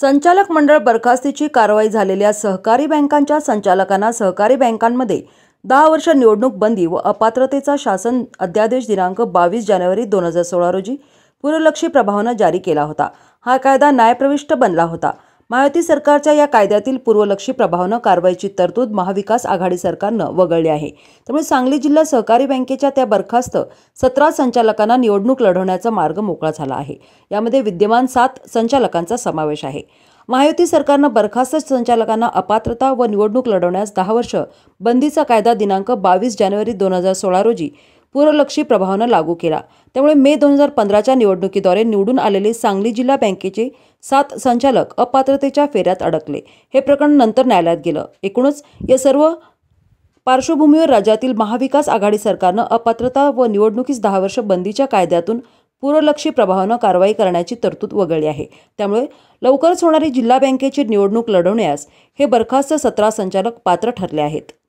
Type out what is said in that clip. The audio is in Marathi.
संचालक मंडळ बरखास्तीची कारवाई झालेल्या सहकारी बँकांच्या संचालकांना सहकारी बँकांमध्ये दहा वर्ष निवडणूक बंदी व अपात्रतेचा शासन अध्यादेश दिनांक बावीस जानेवारी दोन हजार सोळा रोजी पूरलक्षी प्रभावानं जारी केला होता हा कायदा न्यायप्रविष्ट बनला होता महायुती सरकारच्या या कायद्यातील पूर्वलक्षी प्रभावानं कारवाईची तरतूद महाविकास आघाडी सरकारनं वगळली आहे त्यामुळे सांगली जिल्हा सहकारी बँकेच्या त्या बरखास्त सतरा संचालकांना निवडणूक लढवण्याचा मार्ग मोकळा झाला आहे यामध्ये विद्यमान सात संचालकांचा समावेश आहे महायुती सरकारनं बरखास्त संचालकांना अपात्रता व निवडणूक लढवण्यास दहा वर्ष बंदीचा कायदा दिनांक बावीस जानेवारी दोन हजार सोळा रोजी पूर्वलक्षी प्रभावानं लागू केला त्यामुळे मे दोन हजार पंधराच्या निवडणुकीद्वारे निवडून आलेले सांगली जिल्हा बँकेचे सात संचालक अपात्रतेच्या फेऱ्यात अडकले हे प्रकरण नंतर न्यायालयात गेलं एकूणच या सर्व पार्श्वभूमीवर राज्यातील महाविकास आघाडी सरकारनं अपात्रता व निवडणुकीस दहा वर्ष बंदीच्या कायद्यातून पूर्वलक्षी प्रभावानं कारवाई करण्याची तरतूद वगळली आहे त्यामुळे लवकरच होणारी जिल्हा बँकेची निवडणूक लढवण्यास हे बरखास्त सतरा संचालक पात्र ठरले आहेत